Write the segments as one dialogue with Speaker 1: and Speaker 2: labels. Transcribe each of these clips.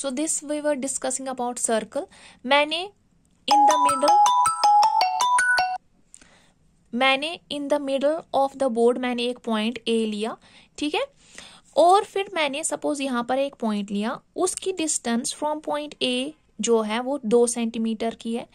Speaker 1: So this we were discussing about circle मैंने in the middle मैंने in the middle of the board मैंने एक point A लिया ठीक है और फिर मैंने सपोज यहां पर एक पॉइंट लिया उसकी डिस्टेंस फ्रॉम पॉइंट ए जो है वो दो सेंटीमीटर की है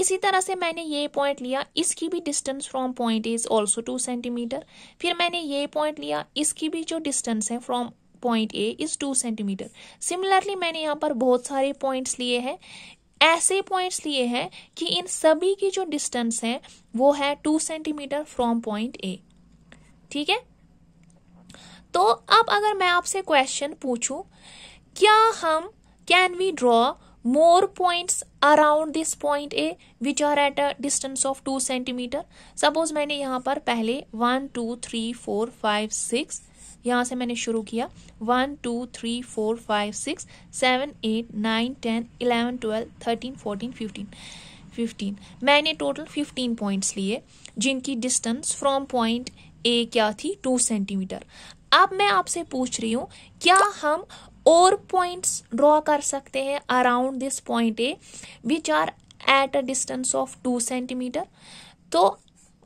Speaker 1: इसी तरह से मैंने ये पॉइंट लिया इसकी भी distance from point is also two centimetre फिर मैंने ये पॉइंट लिया इसकी भी जो डिस्टेंस है from point A is two centimetre similarly मैंने यहाँ पर बहुत सारे पॉइंट्स लिए हैं ऐसे पॉइंट्स लिए हैं कि इन सभी की जो डिस्टेंस है वो है two centimetre from point A ठीक है तो अब अगर मैं आपसे क्वेश्चन पूछूं क्या हम can we draw more points around this point A which are at a distance of two centimetre suppose मैंने यहां पर पहले one two three four five six यहाँ से मैंने शुरू किया one two three four five six seven eight nine ten eleven twelve thirteen fourteen fifteen fifteen मैंने टोटल फिफ्टीन पॉइंट्स लिए जिनकी डिस्टेंस फ्रॉम पॉइंट ए क्या थी टू सेंटीमीटर अब मैं आपसे पूछ रही हूँ क्या हम और पॉइंट्स ड्रॉ कर सकते हैं around this point A which are at a distance of two centimetre तो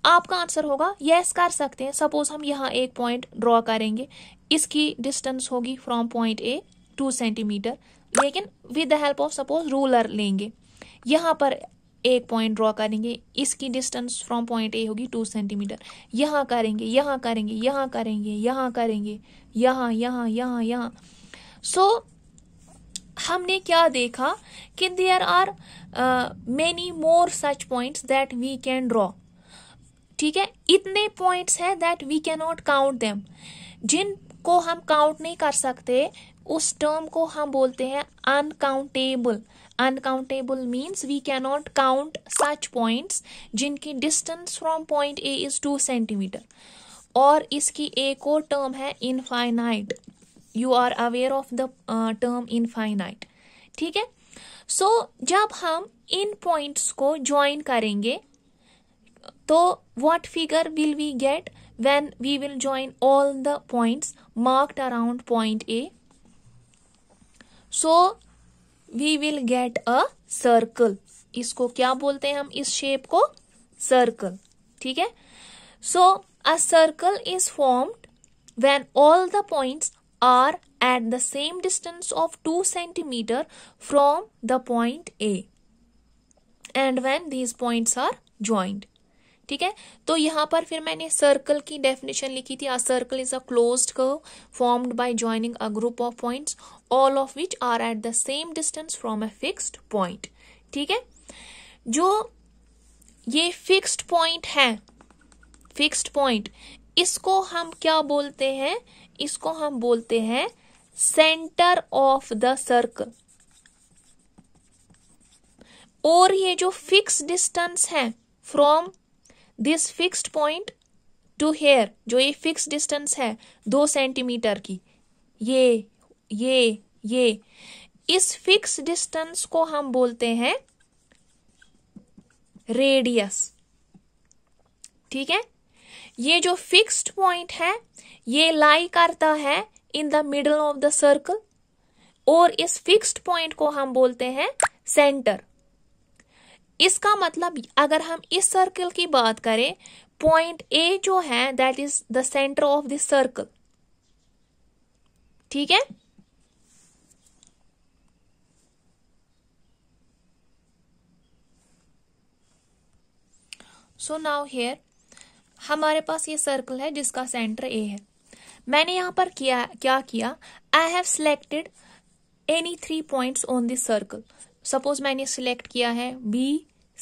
Speaker 1: आपका आंसर होगा येस कर सकते हैं सपोज हम यहाँ एक पॉइंट ड्रॉ करेंगे इसकी डिस्टेंस होगी from point A two centimetre लेकिन with the help of suppose ruler लेंगे यहाँ पर एक पॉइंट ड्रॉ करेंगे इसकी डिस्टेंस फ्रॉम पॉइंट ए होगी टू सेंटीमीटर यहाँ करेंगे यहाँ करेंगे यहाँ करेंगे यहाँ करेंगे यहाँ यहाँ यहाँ यहाँ सो हमने क्या देखा कि there are many more such points that we can draw ठीक है इतने पॉइंट्स हैं that we cannot count them जिनको हम काउंट नहीं कर सकते उस टर्म को हम बोलते हैं uncountable uncountable means we cannot count such points जिनकी distance from point A is two centimetre और इसकी एक और टर्म है infinite you are aware of the term infinite ठीक है सो so, जब हम इन पॉइंट्स को ज्वाइन करेंगे So what figure will we get when we will join all the points marked around point A? So we will get a circle. इसको क्या बोलते हैं हम इस शेप को सर्कल ठीक है so a circle is formed when all the points are at the same distance of 2 centimeter from the point A and when these points are joined. ठीक है तो यहां पर फिर मैंने सर्कल की डेफिनेशन लिखी थी a circle is a close curve formed by joining a group of points all of which are at the same distance from a fixed point ठीक है जो ये फिक्स्ड पॉइंट है फिक्स्ड पॉइंट इसको हम क्या बोलते हैं इसको हम बोलते हैं सेंटर ऑफ द सर्कल और ये जो फिक्स डिस्टेंस है from this fixed point to here जो ये फिक्स डिस्टेंस है दो सेंटीमीटर की ये ये ये इस फिक्स डिस्टेंस को हम बोलते हैं रेडियस ठीक है ये जो फिक्स्ड पॉइंट है ये लाई करता है in the middle of the circle और इस फिक्स्ड पॉइंट को हम बोलते हैं सेंटर इसका मतलब अगर हम इस सर्कल की बात करें पॉइंट ए जो है that is the centre of this circle ठीक है सो नाउ हेयर हमारे पास ये सर्कल है जिसका सेंटर ए है मैंने यहां पर किया क्या किया I have selected any three points on this circle suppose मैंने सिलेक्ट किया है बी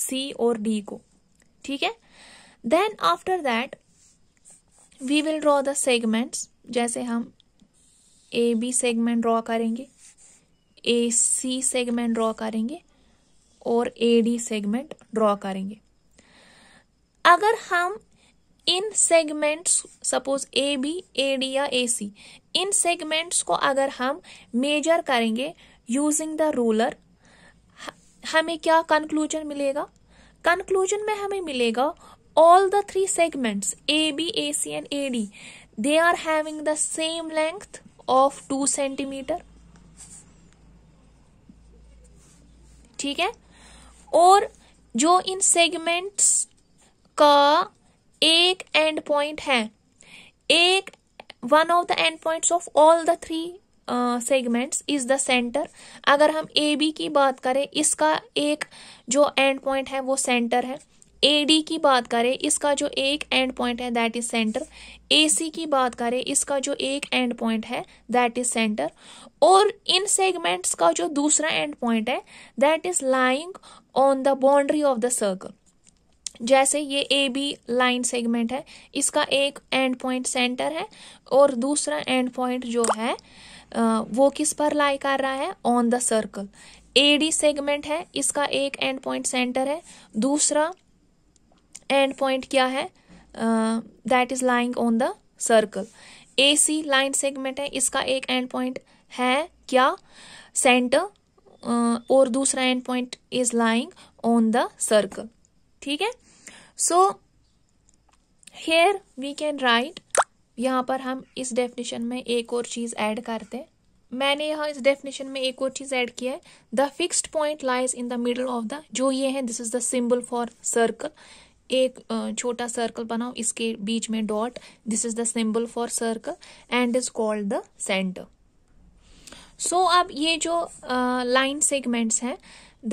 Speaker 1: सी और डी को ठीक है then after that we will draw the segments जैसे हम ए बी सेगमेंट ड्रॉ करेंगे ए सी सेगमेंट ड्रॉ करेंगे और ए डी सेगमेंट ड्रॉ करेंगे अगर हम इन segments suppose A B A D या ए सी इन सेगमेंट्स को अगर हम मेजर करेंगे यूजिंग द रूलर हमें क्या कंक्लूजन मिलेगा कंक्लूजन में हमें मिलेगा all the three segments A B A C and A D they are having the same length of two centimetre ठीक है और जो इन सेगमेंट्स का एक एंड पॉइंट है एक one of the end points of all the three segments is the centre अगर हम ए बी की बात करें इसका एक जो एंड पॉइंट है वो सेंटर है ए डी की बात करें इसका जो एक एंड पॉइंट है that is centre A C की बात करें इसका जो एक एंड पॉइंट है दैट इज सेंटर और इन सेगमेंट्स का जो दूसरा एंड पॉइंट है that is lying on the boundary of the circle जैसे ये ए बी लाइन सेगमेंट है इसका एक एंड पॉइंट सेंटर है और दूसरा एंड पॉइंट जो है वो किस पर लाई कर रहा है on the circle A D segment है इसका एक एंड पॉइंट सेंटर है दूसरा एंड पॉइंट क्या है that is lying on the circle A C line segment है इसका एक एंड पॉइंट है क्या सेंटर uh, और दूसरा end point is lying on the circle ठीक है so here we can write यहाँ पर हम इस डेफिनेशन में एक और चीज़ ऐड करते हैं मैंने यहाँ इस डेफिनेशन में एक और चीज़ ऐड किया है the fixed point lies in the middle of the जो ये है this is the symbol for circle एक छोटा सर्कल बनाओ इसके बीच में dot this is the symbol for circle and is called the centre so अब ये जो लाइन सेगमेंट्स हैं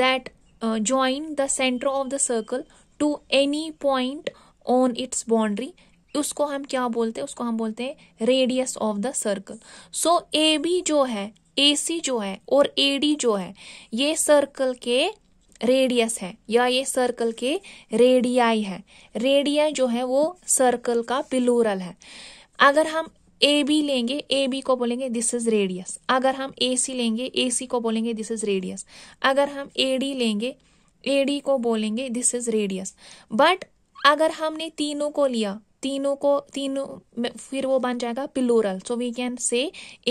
Speaker 1: that join the centre of the circle to any point on its boundary तो उसको हम क्या बोलते हैं उसको हम बोलते हैं radius of the circle so A B जो है ए सी जो है और ए डी जो है ये सर्कल के रेडियस है या ये सर्कल के रेडियाई है रेडियाई जो है वो सर्कल का पिलूरल है अगर हम ए बी लेंगे ए बी को बोलेंगे दिस इज रेडियस अगर हम ए सी लेंगे ए सी को बोलेंगे दिस इज रेडियस अगर हम ए डी लेंगे ए डी को बोलेंगे दिस इज रेडियस बट अगर हमने तीनों को लिया तीनों को तीनों फिर वो बन जाएगा पिलोरल सो we can say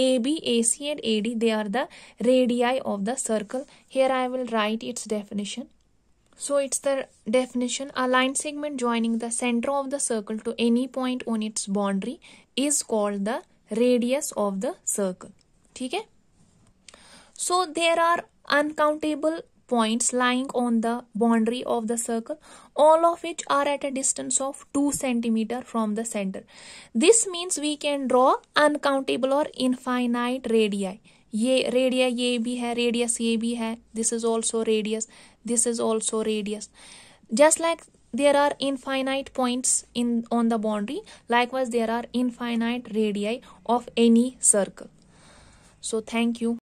Speaker 1: A B A C and A D they are the radii of the circle here I will write its definition so it's the definition a line segment joining the centre of the circle to any point on its boundary is called the radius of the circle ठीक है so there are uncountable points lying on the boundary of the circle, all of which are at a distance of 2 centimeter from the center. This means we can draw uncountable or infinite radii. ये radius, ये भी radius, radius ये This is also radius. This is also radius. Just like there are infinite points in on the boundary likewise there are infinite radii of any circle so thank you